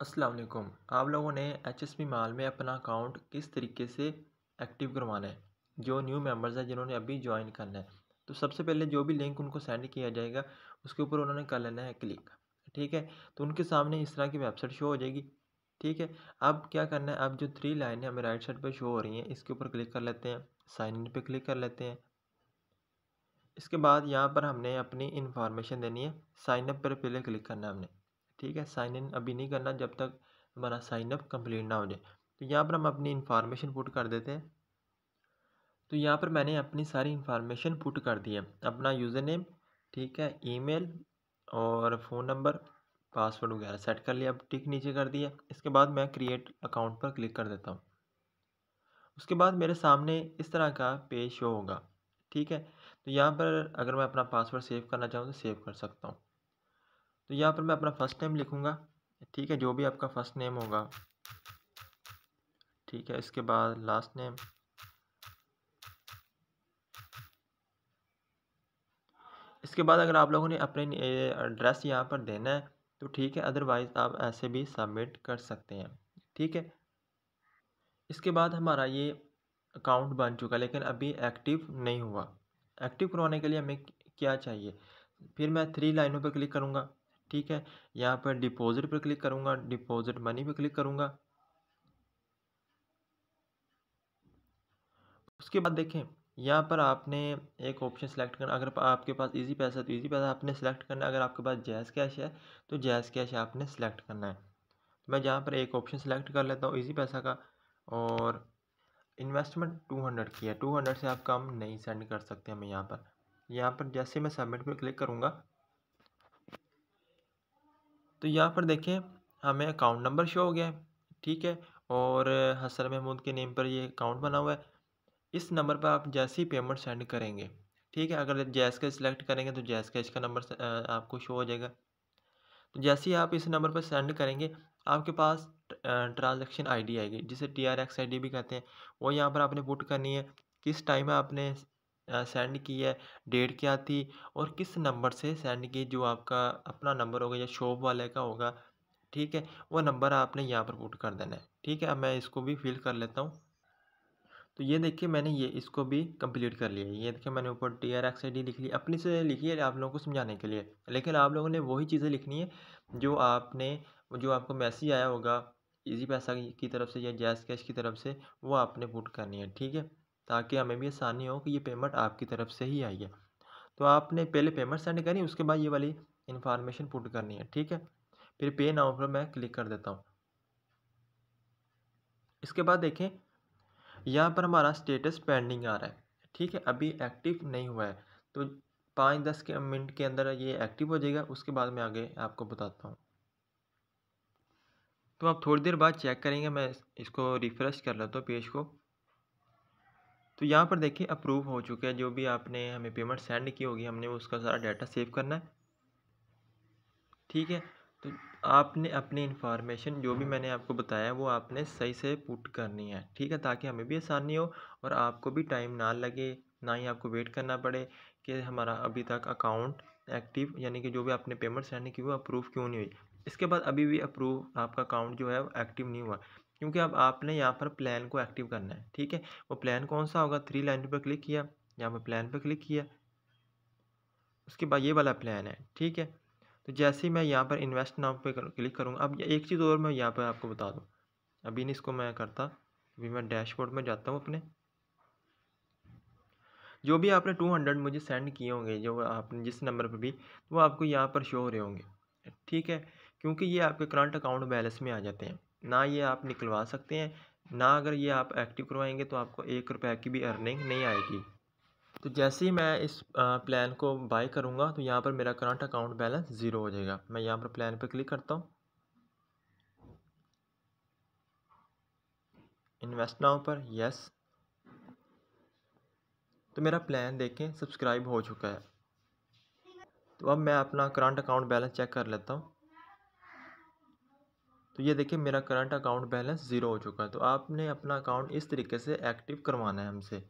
असलकुम आप लोगों ने एच एस पी माल में अपना अकाउंट किस तरीके से एक्टिव करवाना है जो न्यू मेंबर्स हैं जिन्होंने अभी ज्वाइन करना है तो सबसे पहले जो भी लिंक उनको सेंड किया जाएगा उसके ऊपर उन्होंने कर लेना है क्लिक ठीक है तो उनके सामने इस तरह की वेबसाइट शो हो जाएगी ठीक है अब क्या करना है अब जो थ्री लाइन है हमें राइट साइड पर शो हो रही हैं इसके ऊपर क्लिक कर लेते हैं साइन इन पर क्लिक कर लेते हैं इसके बाद यहाँ पर हमने अपनी इन्फॉर्मेशन देनी है साइनअप पर पहले क्लिक करना है हमने ठीक है साइन इन अभी नहीं करना जब तक हमारा साइन अप कंप्लीट ना हो जाए तो यहाँ पर हम अपनी इन्फॉर्मेशन पुट कर देते हैं तो यहाँ पर मैंने अपनी सारी इन्फॉर्मेशन पुट कर दी है अपना यूज़र नेम ठीक है ईमेल और फ़ोन नंबर पासवर्ड वगैरह सेट कर लिया अब टिक नीचे कर दिया इसके बाद मैं क्रिएट अकाउंट पर क्लिक कर देता हूँ उसके बाद मेरे सामने इस तरह का पेज शो होगा ठीक है तो यहाँ पर अगर मैं अपना पासवर्ड सेव करना चाहूँ तो सेव कर सकता हूँ तो यहाँ पर मैं अपना फ़र्स्ट नेम लिखूँगा ठीक है जो भी आपका फ़र्स्ट नेम होगा ठीक है इसके बाद लास्ट नेम इसके बाद अगर आप लोगों ने अपने एड्रेस यहाँ पर देना है तो ठीक है अदरवाइज़ आप ऐसे भी सबमिट कर सकते हैं ठीक है इसके बाद हमारा ये अकाउंट बन चुका लेकिन अभी एक्टिव नहीं हुआ एक्टिव करवाने के लिए हमें क्या चाहिए फिर मैं थ्री लाइनों पर क्लिक करूँगा ठीक है यहाँ पर डिपॉजिट पर क्लिक करूँगा डिपॉजिट मनी पर क्लिक करूँगा उसके बाद देखें यहाँ पर आपने एक ऑप्शन सेलेक्ट करना अगर आपके पास इजी पैसा है तो इजी पैसा आपने सेलेक्ट करना है अगर आपके पास जैस कैश है तो जैस कैश आपने सेलेक्ट करना है तो मैं यहाँ पर एक ऑप्शन सेलेक्ट कर लेता हूँ इजी पैसा का और इन्वेस्टमेंट टू हंड्रेड की है टू हंड्रेड से आप कम नहीं सेंड कर सकते हमें यहाँ पर यहाँ पर जैसे मैं सबमिट पर क्लिक करूँगा तो यहाँ पर देखें हमें अकाउंट नंबर शो हो गया है ठीक है और हसन महमूद के नेम पर ये अकाउंट बना हुआ है इस नंबर पर आप जैसे ही पेमेंट सेंड करेंगे ठीक है अगर जैस कैश सेलेक्ट करेंगे तो जैस कैश का नंबर आपको शो हो जाएगा तो जैसे ही आप इस नंबर पर सेंड करेंगे आपके पास ट्रांजैक्शन आईडी आएगी जिसे टी आर एक्स आई भी कहते हैं वो यहाँ पर आपने पुट करनी है किस टाइम आपने सेंड की है डेट क्या थी और किस नंबर से सेंड की जो आपका अपना नंबर होगा या शॉप वाले का होगा ठीक है वो नंबर आपने यहाँ पर पुट कर देना है ठीक है अब मैं इसको भी फिल कर लेता हूँ तो ये देखिए मैंने ये इसको भी कंप्लीट कर लिया ये देखिए मैंने ऊपर T R X I D लिख ली अपनी से लिखी है आप लोगों को समझाने के लिए लेकिन आप लोगों ने वही चीज़ें लिखनी है जो आपने जो आपको मैसेज आया होगा इजी पैसा की तरफ से या जैस कैश की तरफ से वो आपने पुट करनी है ठीक है ताकि हमें भी आसानी हो कि ये पेमेंट आपकी तरफ से ही आई है तो आपने पहले पेमेंट सेंड करी उसके बाद ये वाली इन्फॉर्मेशन पुट करनी है ठीक है फिर पे नाउ पर मैं क्लिक कर देता हूँ इसके बाद देखें यहाँ पर हमारा स्टेटस पेंडिंग आ रहा है ठीक है अभी एक्टिव नहीं हुआ है तो पाँच दस के मिनट के अंदर ये एक्टिव हो जाएगा उसके बाद मैं आगे आपको बताता हूँ तो आप थोड़ी देर बाद चेक करेंगे मैं इसको रिफ़्रेश कर लेता हूँ पेज को तो यहाँ पर देखिए अप्रूव हो चुका है जो भी आपने हमें पेमेंट सेंड की होगी हमने उसका सारा डाटा सेव करना है ठीक है तो आपने अपनी इन्फॉर्मेशन जो भी मैंने आपको बताया वो आपने सही से पुट करनी है ठीक है ताकि हमें भी आसानी हो और आपको भी टाइम ना लगे ना ही आपको वेट करना पड़े कि हमारा अभी तक अकाउंट एक्टिव यानी कि जो भी आपने पेमेंट सेंड की वो अप्रूव क्यों नहीं हुई इसके बाद अभी भी अप्रूव आपका अकाउंट जो है एक्टिव नहीं हुआ क्योंकि अब आपने यहाँ पर प्लान को एक्टिव करना है ठीक है वो प्लान कौन सा होगा थ्री लाइन पर क्लिक किया यहाँ पर प्लान पर क्लिक किया उसके बाद ये वाला प्लान है ठीक है तो जैसे ही मैं यहाँ पर इन्वेस्ट नाम पे क्लिक करूँगा अब एक चीज़ और मैं यहाँ पर आपको बता दूँ अभी नहीं इसको मैं करता अभी मैं डैशबोर्ड में जाता हूँ अपने जो भी आपने टू हंड्रेड मुझे सेंड किए होंगे जो आपने जिस नंबर पर भी तो वो आपको यहाँ पर शो हो रहे होंगे ठीक है क्योंकि ये आपके करंट अकाउंट बैलेंस में आ जाते हैं ना ये आप निकलवा सकते हैं ना अगर ये आप एक्टिव करवाएंगे तो आपको एक रुपये की भी अर्निंग नहीं आएगी तो जैसे ही मैं इस प्लान को बाय करूँगा तो यहाँ पर मेरा करंट अकाउंट बैलेंस ज़ीरो हो जाएगा मैं यहाँ पर प्लान पर क्लिक करता हूँ इन्वेस्ट नाउ पर यस तो मेरा प्लान देखें सब्सक्राइब हो चुका है तो अब मैं अपना करंट अकाउंट बैलेंस चेक कर लेता हूँ तो ये देखिए मेरा करंट अकाउंट बैलेंस ज़ीरो हो चुका है तो आपने अपना अकाउंट इस तरीके से एक्टिव करवाना है हमसे